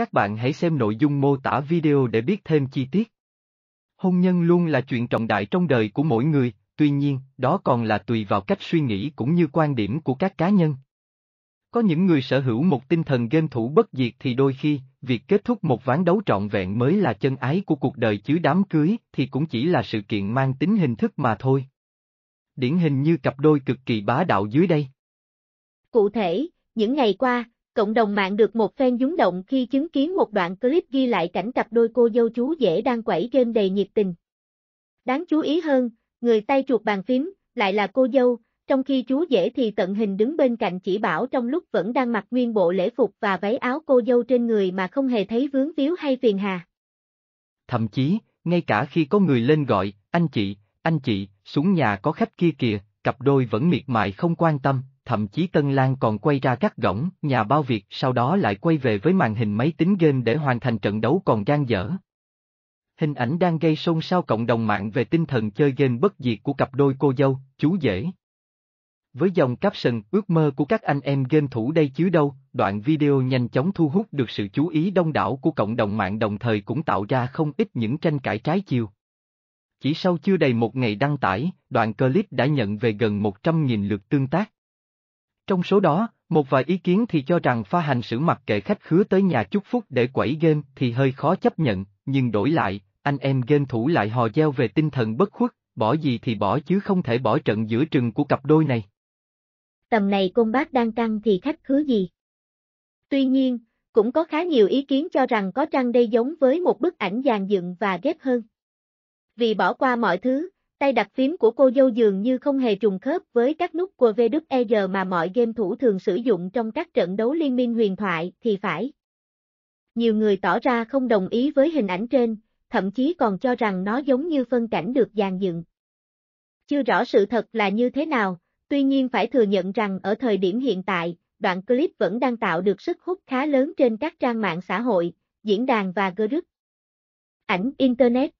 Các bạn hãy xem nội dung mô tả video để biết thêm chi tiết. Hôn nhân luôn là chuyện trọng đại trong đời của mỗi người, tuy nhiên, đó còn là tùy vào cách suy nghĩ cũng như quan điểm của các cá nhân. Có những người sở hữu một tinh thần game thủ bất diệt thì đôi khi, việc kết thúc một ván đấu trọn vẹn mới là chân ái của cuộc đời chứ đám cưới thì cũng chỉ là sự kiện mang tính hình thức mà thôi. Điển hình như cặp đôi cực kỳ bá đạo dưới đây. Cụ thể, những ngày qua, cộng đồng mạng được một phen dúng động khi chứng kiến một đoạn clip ghi lại cảnh cặp đôi cô dâu chú dễ đang quẩy game đầy nhiệt tình. Đáng chú ý hơn, người tay chuột bàn phím, lại là cô dâu, trong khi chú dễ thì tận hình đứng bên cạnh chỉ bảo trong lúc vẫn đang mặc nguyên bộ lễ phục và váy áo cô dâu trên người mà không hề thấy vướng víu hay phiền hà. Thậm chí, ngay cả khi có người lên gọi, anh chị, anh chị, xuống nhà có khách kia kìa, cặp đôi vẫn miệt mài không quan tâm thậm chí Tân Lan còn quay ra các gỗng, nhà bao việc sau đó lại quay về với màn hình máy tính game để hoàn thành trận đấu còn gan dở. Hình ảnh đang gây xôn xao cộng đồng mạng về tinh thần chơi game bất diệt của cặp đôi cô dâu, chú dễ. Với dòng caption ước mơ của các anh em game thủ đây chứ đâu, đoạn video nhanh chóng thu hút được sự chú ý đông đảo của cộng đồng mạng đồng thời cũng tạo ra không ít những tranh cãi trái chiều. Chỉ sau chưa đầy một ngày đăng tải, đoạn clip đã nhận về gần 100.000 lượt tương tác. Trong số đó, một vài ý kiến thì cho rằng pha hành xử mặc kệ khách khứa tới nhà chúc phúc để quẩy game thì hơi khó chấp nhận, nhưng đổi lại, anh em game thủ lại hò gieo về tinh thần bất khuất, bỏ gì thì bỏ chứ không thể bỏ trận giữa trừng của cặp đôi này. Tầm này công bác đang căng thì khách khứa gì? Tuy nhiên, cũng có khá nhiều ý kiến cho rằng có trăng đây giống với một bức ảnh dàn dựng và ghép hơn. Vì bỏ qua mọi thứ, Tay đặt phím của cô dâu dường như không hề trùng khớp với các nút của VWE mà mọi game thủ thường sử dụng trong các trận đấu liên minh huyền thoại thì phải. Nhiều người tỏ ra không đồng ý với hình ảnh trên, thậm chí còn cho rằng nó giống như phân cảnh được dàn dựng. Chưa rõ sự thật là như thế nào, tuy nhiên phải thừa nhận rằng ở thời điểm hiện tại, đoạn clip vẫn đang tạo được sức hút khá lớn trên các trang mạng xã hội, diễn đàn và group. Ảnh Internet